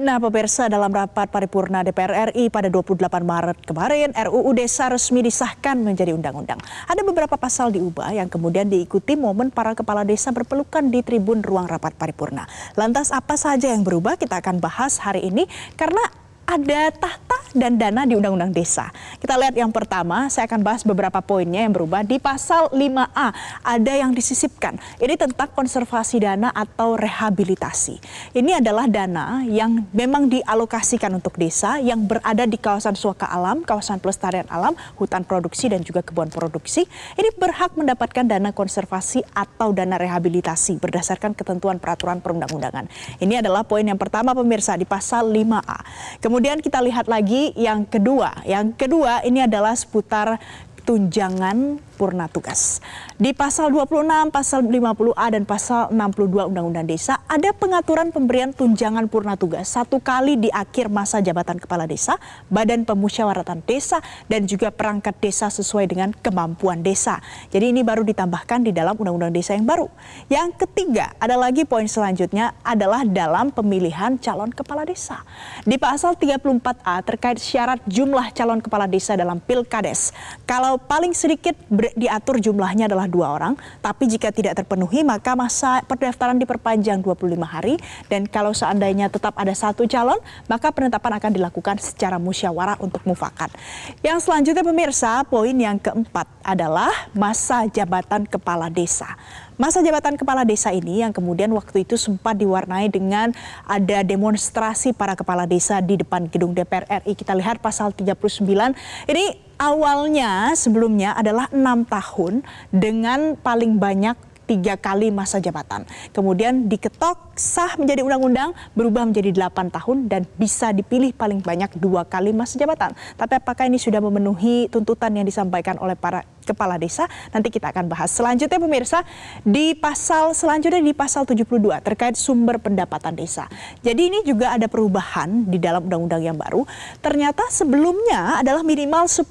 Nah, pemirsa dalam rapat paripurna DPR RI pada 28 Maret kemarin, RUU Desa resmi disahkan menjadi undang-undang. Ada beberapa pasal diubah yang kemudian diikuti momen para kepala desa berpelukan di tribun ruang rapat paripurna. Lantas apa saja yang berubah kita akan bahas hari ini karena ada tahta dan dana di Undang-Undang Desa. Kita lihat yang pertama, saya akan bahas beberapa poinnya yang berubah. Di pasal 5A ada yang disisipkan. Ini tentang konservasi dana atau rehabilitasi. Ini adalah dana yang memang dialokasikan untuk desa yang berada di kawasan suaka alam, kawasan pelestarian alam, hutan produksi dan juga kebun produksi. Ini berhak mendapatkan dana konservasi atau dana rehabilitasi berdasarkan ketentuan peraturan perundang-undangan. Ini adalah poin yang pertama pemirsa di pasal 5A. Kemudian Kemudian kita lihat lagi yang kedua. Yang kedua ini adalah seputar tunjangan purna tugas. Di pasal 26, pasal 50A dan pasal 62 Undang-Undang Desa ada pengaturan pemberian tunjangan purna tugas satu kali di akhir masa jabatan kepala desa, badan pemusyawaratan desa dan juga perangkat desa sesuai dengan kemampuan desa. Jadi ini baru ditambahkan di dalam Undang-Undang Desa yang baru. Yang ketiga, ada lagi poin selanjutnya adalah dalam pemilihan calon kepala desa. Di pasal 34A terkait syarat jumlah calon kepala desa dalam Pilkades. Kalau paling sedikit diatur jumlahnya adalah dua orang. Tapi jika tidak terpenuhi maka masa pendaftaran diperpanjang 25 hari dan kalau seandainya tetap ada satu calon maka penetapan akan dilakukan secara musyawarah untuk mufakat. Yang selanjutnya pemirsa poin yang keempat adalah masa jabatan kepala desa. Masa jabatan kepala desa ini yang kemudian waktu itu sempat diwarnai dengan ada demonstrasi para kepala desa di depan gedung DPR RI. Kita lihat pasal 39. Ini awalnya sebelumnya adalah enam tahun dengan paling banyak tiga kali masa jabatan. Kemudian diketok, sah menjadi undang-undang, berubah menjadi delapan tahun dan bisa dipilih paling banyak dua kali masa jabatan. Tapi apakah ini sudah memenuhi tuntutan yang disampaikan oleh para kepala desa. Nanti kita akan bahas. Selanjutnya pemirsa, di pasal selanjutnya di pasal 72 terkait sumber pendapatan desa. Jadi ini juga ada perubahan di dalam undang-undang yang baru. Ternyata sebelumnya adalah minimal 10%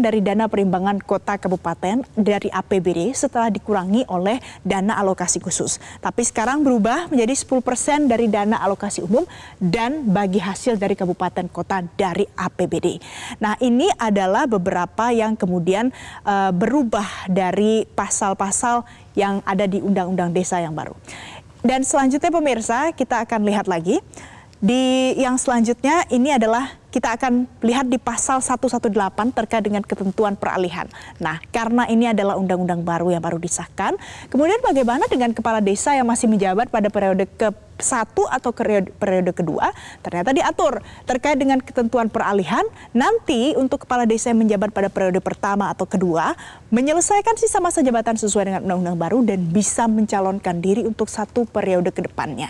dari dana perimbangan kota kabupaten dari APBD setelah dikurangi oleh dana alokasi khusus. Tapi sekarang berubah menjadi 10% dari dana alokasi umum dan bagi hasil dari kabupaten kota dari APBD. Nah, ini adalah beberapa yang kemudian uh, Eh, berubah dari pasal-pasal yang ada di Undang-Undang Desa yang baru. Dan selanjutnya pemirsa kita akan lihat lagi di yang selanjutnya ini adalah kita akan lihat di pasal 118 terkait dengan ketentuan peralihan. Nah, karena ini adalah undang-undang baru yang baru disahkan, kemudian bagaimana dengan kepala desa yang masih menjabat pada periode ke satu atau periode, periode kedua ternyata diatur terkait dengan ketentuan peralihan nanti untuk kepala desa yang menjabat pada periode pertama atau kedua menyelesaikan sisa masa jabatan sesuai dengan undang-undang baru dan bisa mencalonkan diri untuk satu periode kedepannya.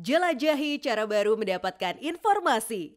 Jelajahi cara baru mendapatkan informasi.